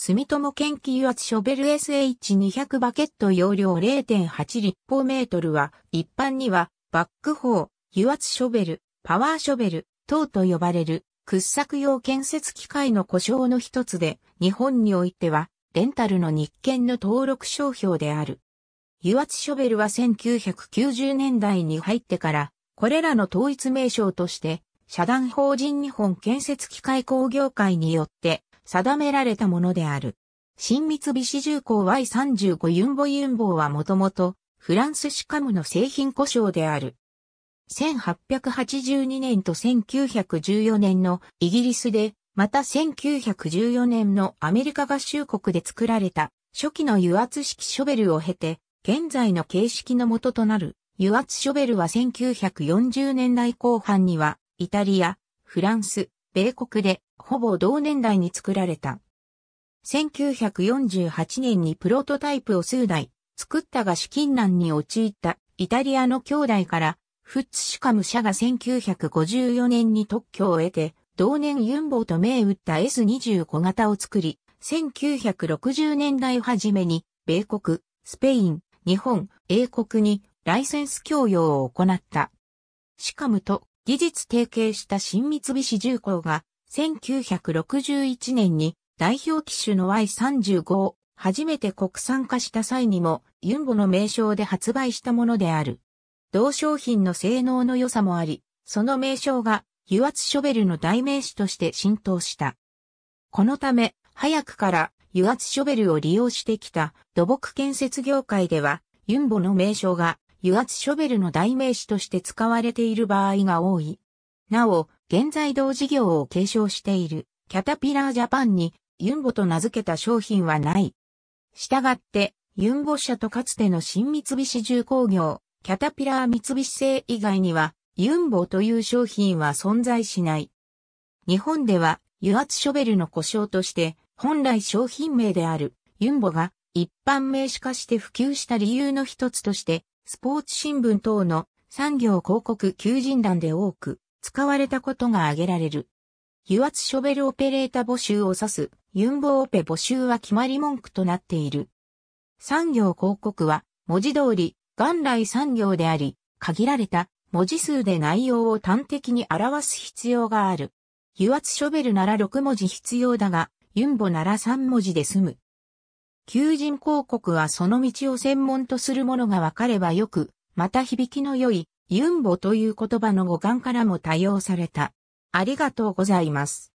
住友研究圧ショベル SH200 バケット容量0.8立方メートルは、一般には、バックホー、油圧ショベル、パワーショベル、等と呼ばれる、掘削用建設機械の故障の一つで、日本においては、レンタルの日券の登録商標である。油圧ショベルは1990年代に入ってから、これらの統一名称として、社団法人日本建設機械工業会によって定められたものである。新三菱重工 Y35 ユンボユンボはもともとフランスシカムの製品故障である。1882年と1914年のイギリスで、また1914年のアメリカ合衆国で作られた初期の油圧式ショベルを経て、現在の形式の元となる油圧ショベルは1940年代後半にはイタリア、フランス、米国でほぼ同年代に作られた。1948年にプロトタイプを数台作ったが資金難に陥ったイタリアの兄弟からフッツシカム社が1954年に特許を得て同年ユンボーと銘打った S25 型を作り1960年代初めに米国、スペイン、日本、英国にライセンス供与を行った。シカムと技術提携した新三菱重工が、1961年に代表機種の Y35 を初めて国産化した際にも、ユンボの名称で発売したものである。同商品の性能の良さもあり、その名称が油圧ショベルの代名詞として浸透した。このため、早くから油圧ショベルを利用してきた土木建設業界では、ユンボの名称が油圧ショベルの代名詞として使われている場合が多い。なお、現在同事業を継承しているキャタピラージャパンにユンボと名付けた商品はない。したがって、ユンボ社とかつての新三菱重工業、キャタピラー三菱製以外には、ユンボという商品は存在しない。日本では油圧ショベルの故障として、本来商品名であるユンボが一般名詞化して普及した理由の一つとしてスポーツ新聞等の産業広告求人欄で多く使われたことが挙げられる。油圧ショベルオペレータ募集を指すユンボオペ募集は決まり文句となっている。産業広告は文字通り元来産業であり、限られた文字数で内容を端的に表す必要がある。油圧ショベルなら6文字必要だが、ユンボなら3文字で済む。求人広告はその道を専門とするものが分かればよく、また響きの良い、ユンボという言葉の語感からも多用された。ありがとうございます。